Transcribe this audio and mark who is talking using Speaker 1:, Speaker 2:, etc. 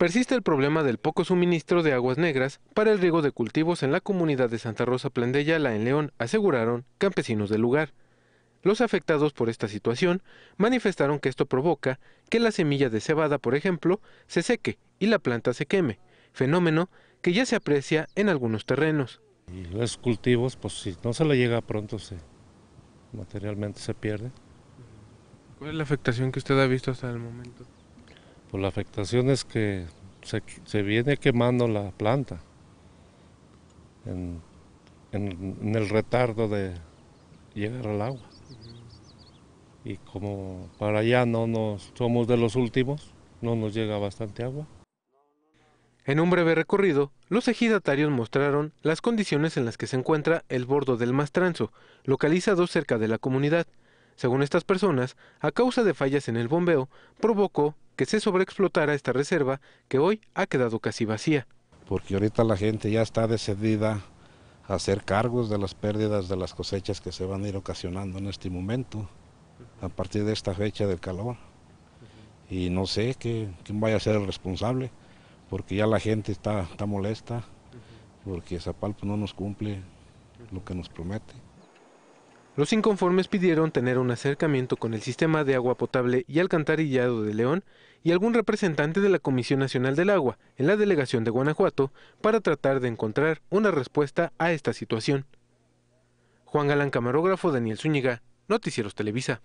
Speaker 1: persiste el problema del poco suministro de aguas negras para el riego de cultivos en la comunidad de Santa Rosa Plandeyala en León, aseguraron campesinos del lugar. Los afectados por esta situación manifestaron que esto provoca que la semilla de cebada, por ejemplo, se seque y la planta se queme, fenómeno que ya se aprecia en algunos terrenos. Y los cultivos, pues si no se le
Speaker 2: llega pronto, se, materialmente se pierde.
Speaker 1: ¿Cuál es la afectación
Speaker 2: que usted ha visto hasta el momento? Por pues, la afectación es que se, viene quemando la planta en, el retardo de llegar al agua. Y como para allá no nos somos de los últimos, no nos llega bastante agua. En un
Speaker 1: breve recorrido, los ejidatarios mostraron las condiciones en las que se encuentra el bordo del Mastranzo, localizado cerca de la comunidad. Según estas personas, a causa de fallas en el bombeo, provocó que se sobreexplotara esta reserva que hoy ha quedado casi vacía.
Speaker 3: Porque ahorita la gente ya está decidida a hacer cargos de las pérdidas de las cosechas que se van a ir ocasionando en este momento, a partir de esta fecha del calor. Y no sé qué quién vaya a ser el responsable, porque ya la gente está, está molesta, porque Zapalpo no nos cumple lo que nos promete.
Speaker 1: Los inconformes pidieron tener un acercamiento con el sistema de agua potable y alcantarillado de León y algún representante de la Comisión Nacional del Agua en la delegación de Guanajuato para tratar de encontrar una respuesta a esta situación. Juan Galán, camarógrafo Daniel Zúñiga, Noticieros Televisa.